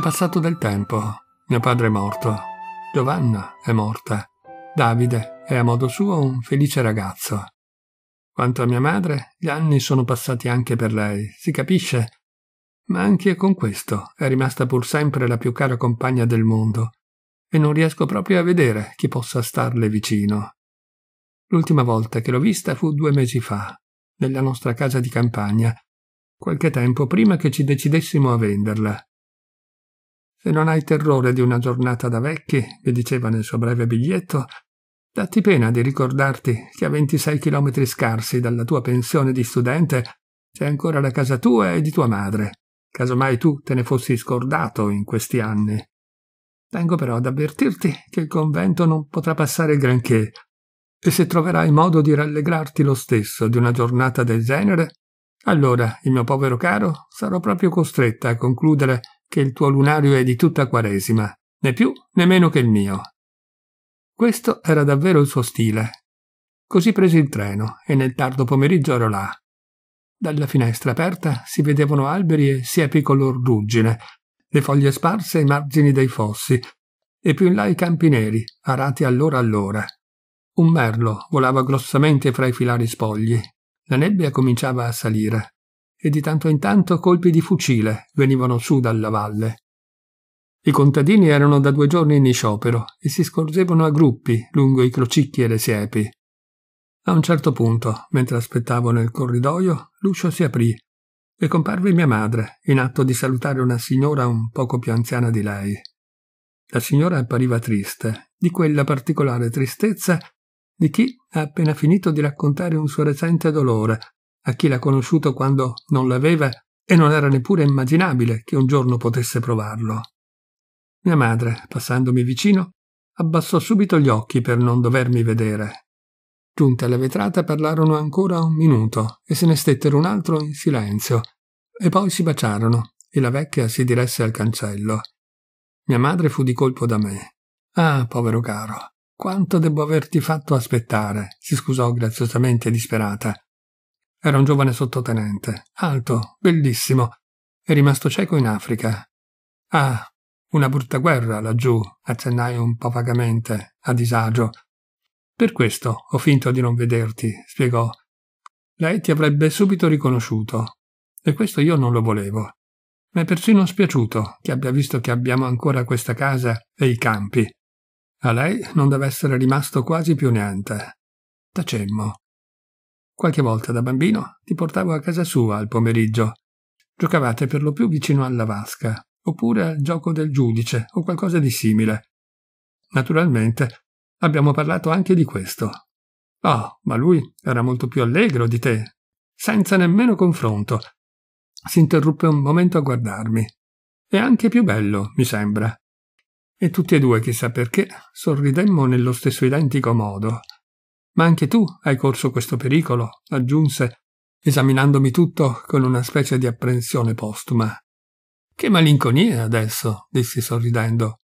È passato del tempo. Mio padre è morto. Giovanna è morta. Davide è a modo suo un felice ragazzo. Quanto a mia madre, gli anni sono passati anche per lei, si capisce. Ma anche con questo è rimasta pur sempre la più cara compagna del mondo, e non riesco proprio a vedere chi possa starle vicino. L'ultima volta che l'ho vista fu due mesi fa, nella nostra casa di campagna, qualche tempo prima che ci decidessimo a venderla. Se non hai terrore di una giornata da vecchi, vi diceva nel suo breve biglietto, datti pena di ricordarti che a 26 chilometri scarsi dalla tua pensione di studente c'è ancora la casa tua e di tua madre, casomai tu te ne fossi scordato in questi anni. Tengo però ad avvertirti che il convento non potrà passare granché, e se troverai modo di rallegrarti lo stesso di una giornata del genere, allora, il mio povero caro, sarò proprio costretta a concludere che il tuo lunario è di tutta quaresima, né più né meno che il mio. Questo era davvero il suo stile. Così presi il treno e nel tardo pomeriggio ero là. Dalla finestra aperta si vedevano alberi e siepi color ruggine, le foglie sparse ai margini dei fossi, e più in là i campi neri, arati allora allora. Un merlo volava grossamente fra i filari spogli. La nebbia cominciava a salire e di tanto in tanto colpi di fucile venivano su dalla valle. I contadini erano da due giorni in sciopero e si scorgevano a gruppi lungo i crocicchi e le siepi. A un certo punto, mentre aspettavo nel corridoio, l'uscio si aprì e comparve mia madre, in atto di salutare una signora un poco più anziana di lei. La signora appariva triste, di quella particolare tristezza di chi ha appena finito di raccontare un suo recente dolore a chi l'ha conosciuto quando non l'aveva e non era neppure immaginabile che un giorno potesse provarlo. Mia madre, passandomi vicino, abbassò subito gli occhi per non dovermi vedere. Giunte alla vetrata parlarono ancora un minuto e se ne stettero un altro in silenzio, e poi si baciarono e la vecchia si diresse al cancello. Mia madre fu di colpo da me. Ah, povero caro, quanto debbo averti fatto aspettare, si scusò graziosamente disperata. Era un giovane sottotenente, alto, bellissimo, e rimasto cieco in Africa. Ah, una brutta guerra laggiù, accennai un po' vagamente, a disagio. Per questo ho finto di non vederti, spiegò. Lei ti avrebbe subito riconosciuto, e questo io non lo volevo. Mi è persino spiaciuto che abbia visto che abbiamo ancora questa casa e i campi. A lei non deve essere rimasto quasi più niente. Tacemmo. Qualche volta da bambino ti portavo a casa sua al pomeriggio. Giocavate per lo più vicino alla vasca, oppure al gioco del giudice o qualcosa di simile. Naturalmente, abbiamo parlato anche di questo. Oh, ma lui era molto più allegro di te, senza nemmeno confronto. Si interruppe un momento a guardarmi. E anche più bello, mi sembra. E tutti e due, chissà perché, sorridemmo nello stesso identico modo. Ma anche tu hai corso questo pericolo, aggiunse, esaminandomi tutto con una specie di apprensione postuma. Che malinconia adesso, dissi sorridendo.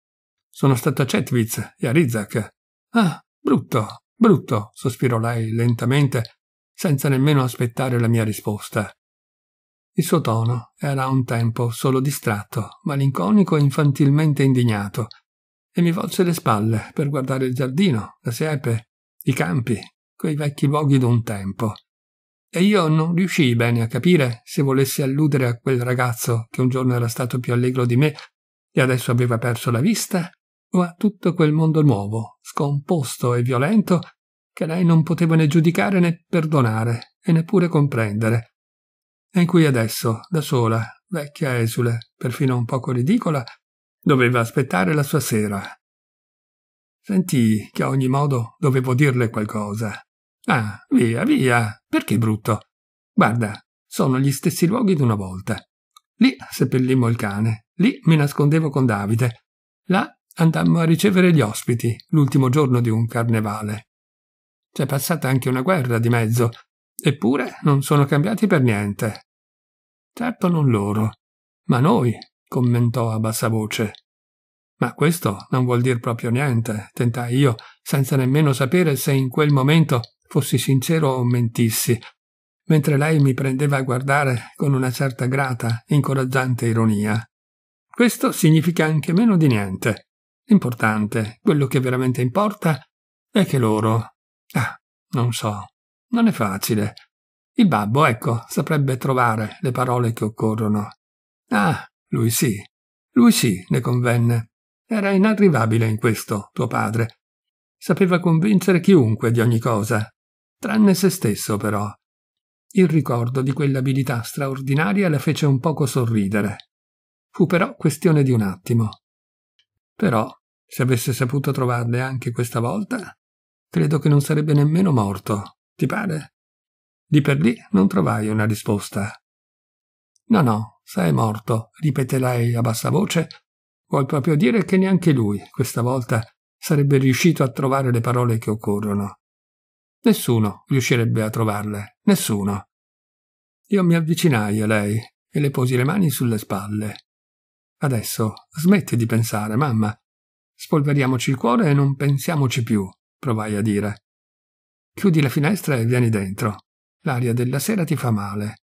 Sono stato a Chetwitz e a Rizak. Ah, brutto, brutto, sospirò lei lentamente, senza nemmeno aspettare la mia risposta. Il suo tono era a un tempo solo distratto, malinconico e infantilmente indignato, e mi volse le spalle per guardare il giardino, la siepe, i campi, quei vecchi luoghi d'un tempo. E io non riuscii bene a capire se volesse alludere a quel ragazzo che un giorno era stato più allegro di me e adesso aveva perso la vista, o a tutto quel mondo nuovo, scomposto e violento, che lei non poteva né giudicare né perdonare e neppure comprendere, e in cui adesso, da sola, vecchia esule, perfino un poco ridicola, doveva aspettare la sua sera, Sentii che a ogni modo dovevo dirle qualcosa. Ah, via, via, perché brutto? Guarda, sono gli stessi luoghi di una volta. Lì seppellimmo il cane, lì mi nascondevo con Davide, là andammo a ricevere gli ospiti, l'ultimo giorno di un carnevale. C'è passata anche una guerra di mezzo, eppure non sono cambiati per niente. Certo non loro, ma noi, commentò a bassa voce. Ma questo non vuol dire proprio niente, tentai io, senza nemmeno sapere se in quel momento fossi sincero o mentissi, mentre lei mi prendeva a guardare con una certa grata, incoraggiante ironia. Questo significa anche meno di niente. L'importante, quello che veramente importa, è che loro... Ah, non so, non è facile. Il babbo, ecco, saprebbe trovare le parole che occorrono. Ah, lui sì, lui sì, ne convenne. Era inarrivabile in questo, tuo padre. Sapeva convincere chiunque di ogni cosa, tranne se stesso però. Il ricordo di quell'abilità straordinaria la fece un poco sorridere. Fu però questione di un attimo. Però, se avesse saputo trovarle anche questa volta, credo che non sarebbe nemmeno morto, ti pare? Lì per lì non trovai una risposta. No, no, sei morto, ripeté lei a bassa voce Vuol proprio dire che neanche lui, questa volta, sarebbe riuscito a trovare le parole che occorrono. Nessuno riuscirebbe a trovarle, nessuno. Io mi avvicinai a lei e le posi le mani sulle spalle. Adesso smetti di pensare, mamma. Spolveriamoci il cuore e non pensiamoci più, provai a dire. Chiudi la finestra e vieni dentro. L'aria della sera ti fa male.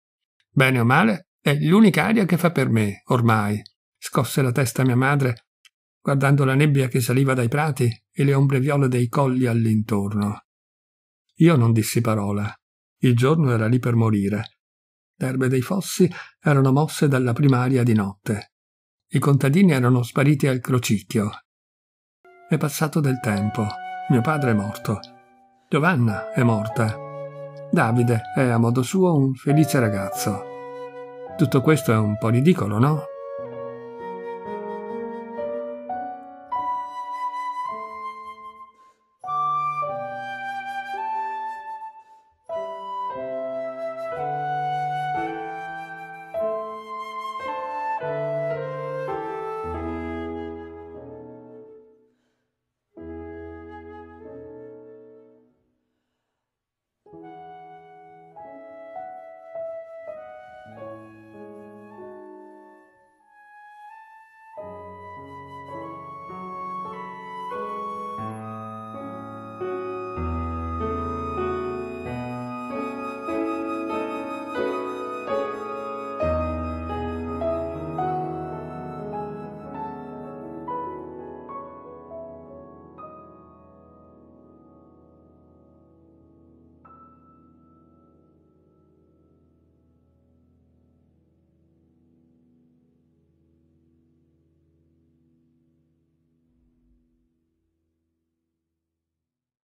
Bene o male, è l'unica aria che fa per me, ormai scosse la testa mia madre, guardando la nebbia che saliva dai prati e le ombre viole dei colli all'intorno. Io non dissi parola. Il giorno era lì per morire. L'erbe dei fossi erano mosse dalla primaria di notte. I contadini erano spariti al crocicchio. È passato del tempo. Mio padre è morto. Giovanna è morta. Davide è a modo suo un felice ragazzo. Tutto questo è un po' ridicolo, no?